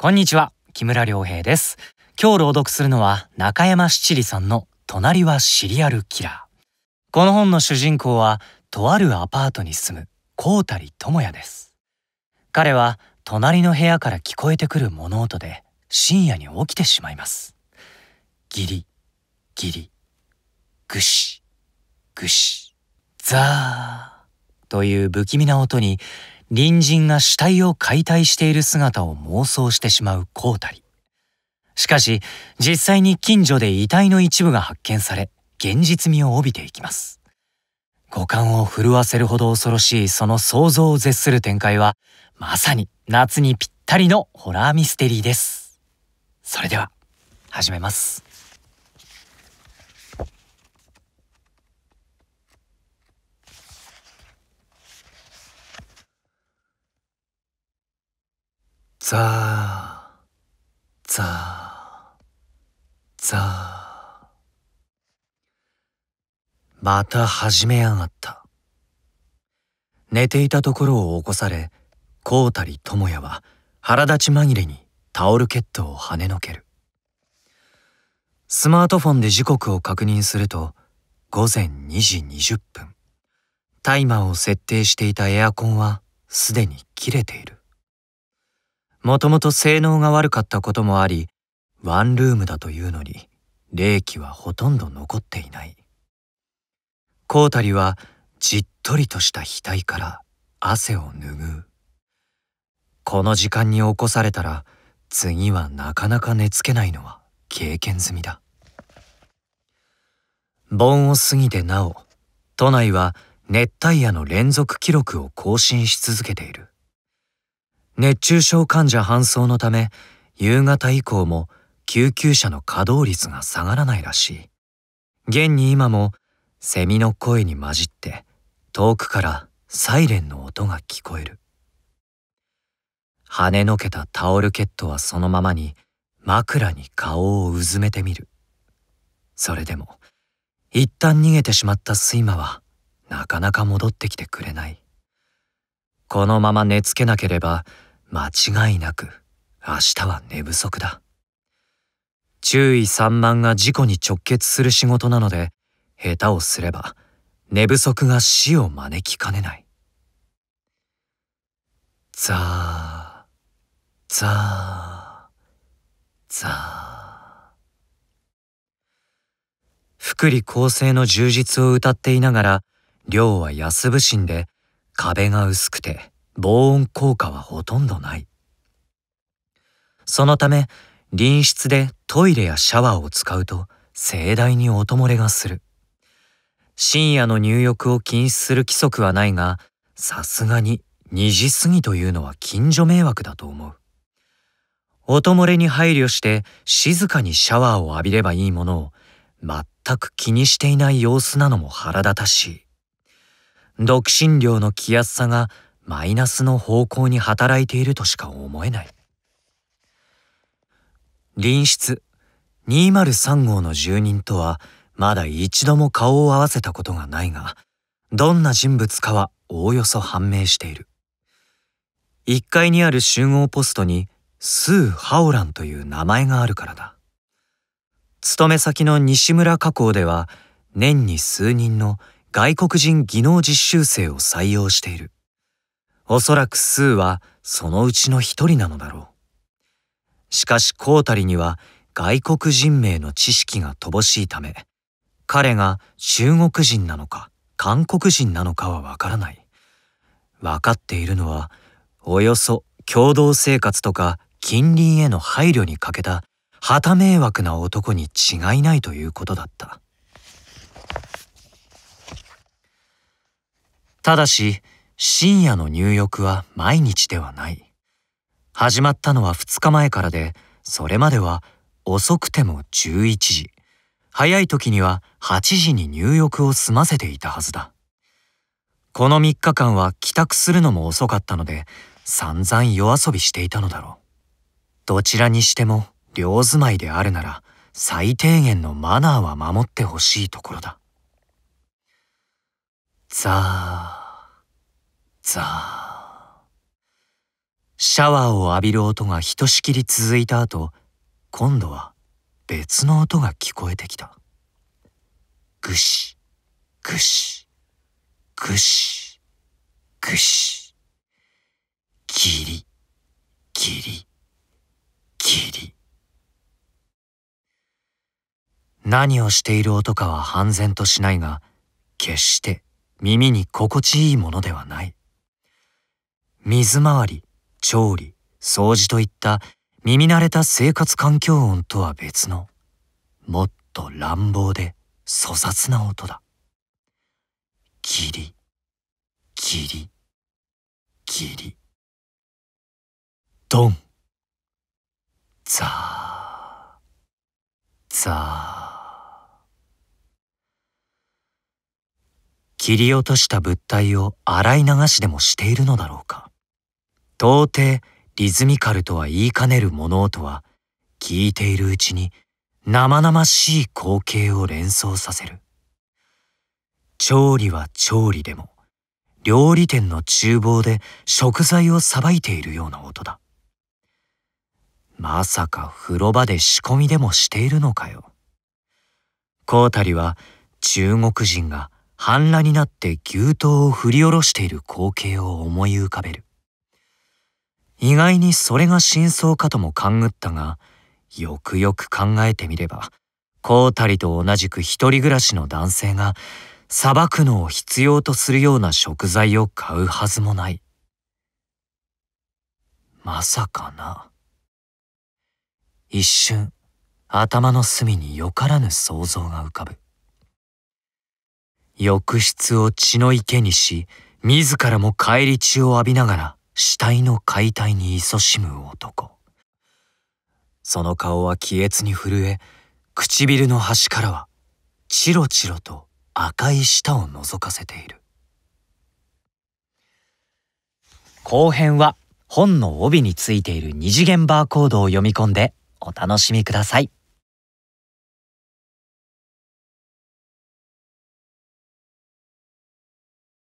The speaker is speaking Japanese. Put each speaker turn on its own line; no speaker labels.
こんにちは木村良平です今日朗読するのは中山七里さんの隣はシリアルキラーこの本の主人公はとあるアパートに住む高谷智也です彼は隣の部屋から聞こえてくる物音で深夜に起きてしまいますギリギリぐしぐしザーという不気味な音に隣人が死体を解体している姿を妄想してしまうコータリしかし実際に近所で遺体の一部が発見され現実味を帯びていきます五感を震わせるほど恐ろしいその想像を絶する展開はまさに夏にぴったりのホラーミステリーですそれでは始めますザーザーザーまた始めやがった寝ていたところを起こされ孝太り智也は腹立ち紛れにタオルケットを跳ねのけるスマートフォンで時刻を確認すると午前2時20分タイマーを設定していたエアコンはすでに切れているもともと性能が悪かったこともありワンルームだというのに冷気はほとんど残っていないコウタリはじっとりとした額から汗を拭うこの時間に起こされたら次はなかなか寝つけないのは経験済みだ盆を過ぎてなお都内は熱帯夜の連続記録を更新し続けている熱中症患者搬送のため夕方以降も救急車の稼働率が下がらないらしい現に今もセミの声に混じって遠くからサイレンの音が聞こえる跳ねのけたタオルケットはそのままに枕に顔をうずめてみるそれでも一旦逃げてしまった睡魔はなかなか戻ってきてくれないこのまま寝つけなければ間違いなく明日は寝不足だ。注意散漫が事故に直結する仕事なので、下手をすれば寝不足が死を招きかねない。ザー、ザー、ザー。福利厚生の充実を歌っていながら、亮は安不信で壁が薄くて防音効果はほとんどないそのため隣室でトイレやシャワーを使うと盛大に音漏れがする深夜の入浴を禁止する規則はないがさすがに2時過ぎというのは近所迷惑だと思う音漏れに配慮して静かにシャワーを浴びればいいものを全く気にしていない様子なのも腹立たしい独身寮の気安さがマイナスの方向に働いているとしか思えない隣室203号の住人とはまだ一度も顔を合わせたことがないがどんな人物かはおおよそ判明している1階にある集合ポストにスー・ハオランという名前があるからだ勤め先の西村加工では年に数人の外国人技能実習生を採用しているおそらくスーはそのうちの一人なのだろう。しかしコータリには外国人名の知識が乏しいため、彼が中国人なのか韓国人なのかはわからない。分かっているのは、およそ共同生活とか近隣への配慮に欠けた旗迷惑な男に違いないということだった。ただし、深夜の入浴は毎日ではない。始まったのは2日前からで、それまでは遅くても11時、早い時には8時に入浴を済ませていたはずだ。この3日間は帰宅するのも遅かったので、散々夜遊びしていたのだろう。どちらにしても、寮住まいであるなら、最低限のマナーは守ってほしいところだ。ザー。ザー。シャワーを浴びる音がひとしきり続いた後、今度は別の音が聞こえてきた。ぐし、ぐし、ぐし、ぐし。ギリ、ギリ、ギリ。何をしている音かは半然としないが、決して耳に心地いいものではない。水回り調理掃除といった耳慣れた生活環境音とは別のもっと乱暴で粗雑な音だギリギリギリドンザーザー切り落とした物体を洗い流しでもしているのだろうか到底リズミカルとは言いかねる物音は聞いているうちに生々しい光景を連想させる調理は調理でも料理店の厨房で食材をさばいているような音だまさか風呂場で仕込みでもしているのかよコウタリは中国人が半裸になって牛刀を振り下ろしている光景を思い浮かべる意外にそれが真相かとも勘ぐったがよくよく考えてみればこうたりと同じく一人暮らしの男性が裁くのを必要とするような食材を買うはずもないまさかな一瞬頭の隅によからぬ想像が浮かぶ浴室を血の池にし自らも返り血を浴びながら死体の解体に勤しむ男その顔は気越に震え唇の端からはチロチロと赤い舌を覗かせている後編は本の帯についている二次元バーコードを読み込んでお楽しみください。